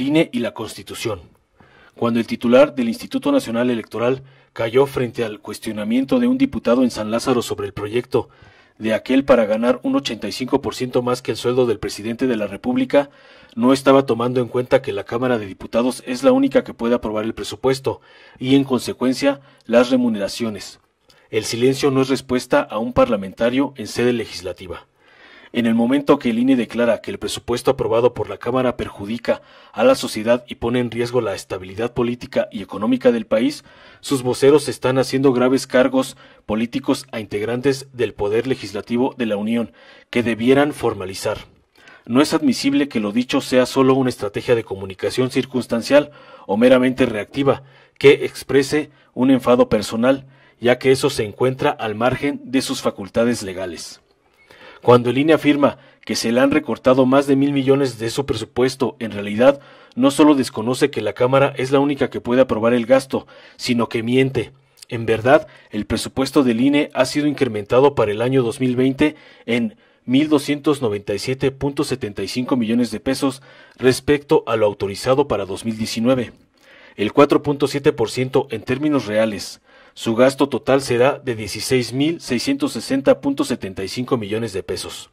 el e y la Constitución. Cuando el titular del Instituto Nacional Electoral cayó frente al cuestionamiento de un diputado en San Lázaro sobre el proyecto de aquel para ganar un 85% más que el sueldo del presidente de la República, no estaba tomando en cuenta que la Cámara de Diputados es la única que puede aprobar el presupuesto y, en consecuencia, las remuneraciones. El silencio no es respuesta a un parlamentario en sede legislativa. En el momento que el INE declara que el presupuesto aprobado por la Cámara perjudica a la sociedad y pone en riesgo la estabilidad política y económica del país, sus voceros están haciendo graves cargos políticos a integrantes del Poder Legislativo de la Unión, que debieran formalizar. No es admisible que lo dicho sea solo una estrategia de comunicación circunstancial o meramente reactiva, que exprese un enfado personal, ya que eso se encuentra al margen de sus facultades legales. Cuando el INE afirma que se le han recortado más de mil millones de su presupuesto, en realidad no solo desconoce que la Cámara es la única que puede aprobar el gasto, sino que miente. En verdad, el presupuesto del INE ha sido incrementado para el año 2020 en 1.297.75 millones de pesos respecto a lo autorizado para 2019, el 4.7% en términos reales, su gasto total será de 16.660.75 millones de pesos.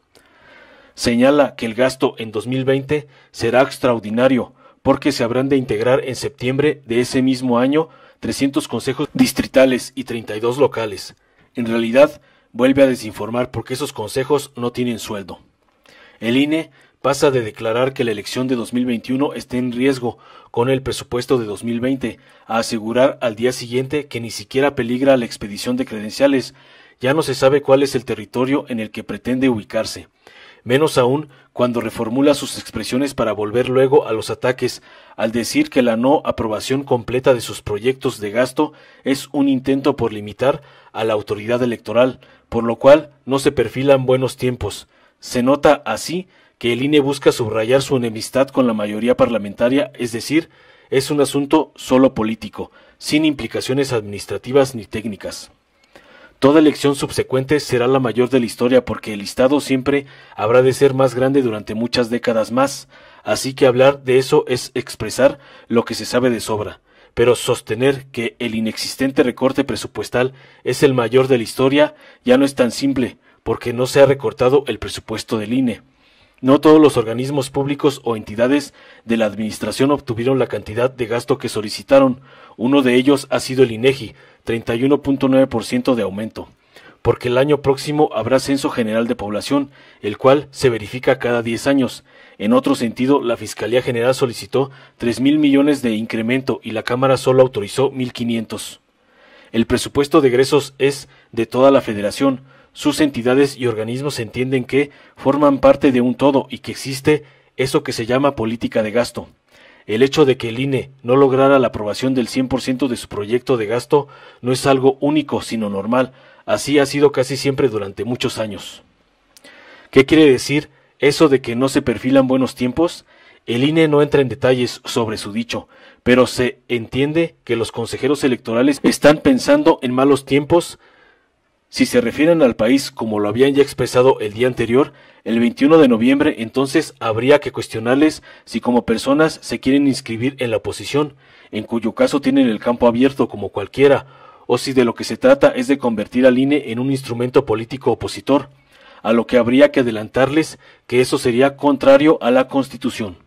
Señala que el gasto en 2020 será extraordinario porque se habrán de integrar en septiembre de ese mismo año 300 consejos distritales y 32 locales. En realidad, vuelve a desinformar porque esos consejos no tienen sueldo. El INE pasa de declarar que la elección de 2021 está en riesgo con el presupuesto de 2020 a asegurar al día siguiente que ni siquiera peligra la expedición de credenciales, ya no se sabe cuál es el territorio en el que pretende ubicarse. Menos aún cuando reformula sus expresiones para volver luego a los ataques, al decir que la no aprobación completa de sus proyectos de gasto es un intento por limitar a la autoridad electoral, por lo cual no se perfilan buenos tiempos. Se nota así que el INE busca subrayar su enemistad con la mayoría parlamentaria, es decir, es un asunto solo político, sin implicaciones administrativas ni técnicas. Toda elección subsecuente será la mayor de la historia porque el Estado siempre habrá de ser más grande durante muchas décadas más, así que hablar de eso es expresar lo que se sabe de sobra pero sostener que el inexistente recorte presupuestal es el mayor de la historia ya no es tan simple, porque no se ha recortado el presupuesto del INE. No todos los organismos públicos o entidades de la Administración obtuvieron la cantidad de gasto que solicitaron. Uno de ellos ha sido el INEGI, 31.9% de aumento, porque el año próximo habrá censo general de población, el cual se verifica cada diez años. En otro sentido, la Fiscalía General solicitó 3 mil millones de incremento y la Cámara solo autorizó 1.500. El presupuesto de egresos es de toda la Federación, sus entidades y organismos entienden que forman parte de un todo y que existe eso que se llama política de gasto. El hecho de que el INE no lograra la aprobación del 100% de su proyecto de gasto no es algo único, sino normal. Así ha sido casi siempre durante muchos años. ¿Qué quiere decir eso de que no se perfilan buenos tiempos? El INE no entra en detalles sobre su dicho, pero se entiende que los consejeros electorales están pensando en malos tiempos si se refieren al país como lo habían ya expresado el día anterior, el 21 de noviembre, entonces habría que cuestionarles si como personas se quieren inscribir en la oposición, en cuyo caso tienen el campo abierto como cualquiera, o si de lo que se trata es de convertir al INE en un instrumento político opositor, a lo que habría que adelantarles que eso sería contrario a la Constitución.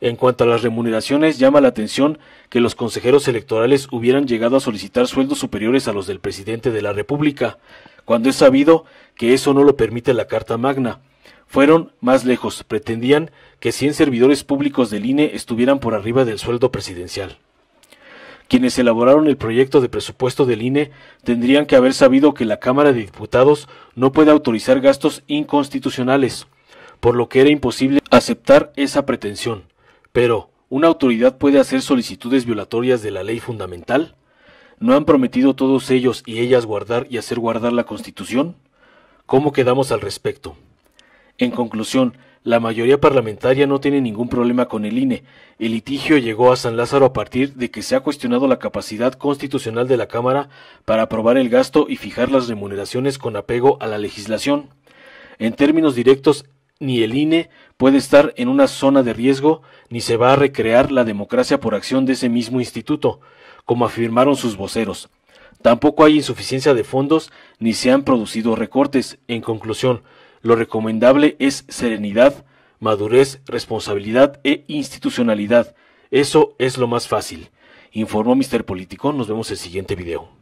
En cuanto a las remuneraciones, llama la atención que los consejeros electorales hubieran llegado a solicitar sueldos superiores a los del presidente de la República, cuando es sabido que eso no lo permite la Carta Magna. Fueron más lejos, pretendían que cien servidores públicos del INE estuvieran por arriba del sueldo presidencial. Quienes elaboraron el proyecto de presupuesto del INE tendrían que haber sabido que la Cámara de Diputados no puede autorizar gastos inconstitucionales, por lo que era imposible aceptar esa pretensión. Pero, ¿una autoridad puede hacer solicitudes violatorias de la ley fundamental? ¿No han prometido todos ellos y ellas guardar y hacer guardar la Constitución? ¿Cómo quedamos al respecto? En conclusión, la mayoría parlamentaria no tiene ningún problema con el INE. El litigio llegó a San Lázaro a partir de que se ha cuestionado la capacidad constitucional de la Cámara para aprobar el gasto y fijar las remuneraciones con apego a la legislación. En términos directos, ni el INE puede estar en una zona de riesgo, ni se va a recrear la democracia por acción de ese mismo instituto, como afirmaron sus voceros. Tampoco hay insuficiencia de fondos, ni se han producido recortes. En conclusión, lo recomendable es serenidad, madurez, responsabilidad e institucionalidad. Eso es lo más fácil. Informó Mister Político. Nos vemos el siguiente video.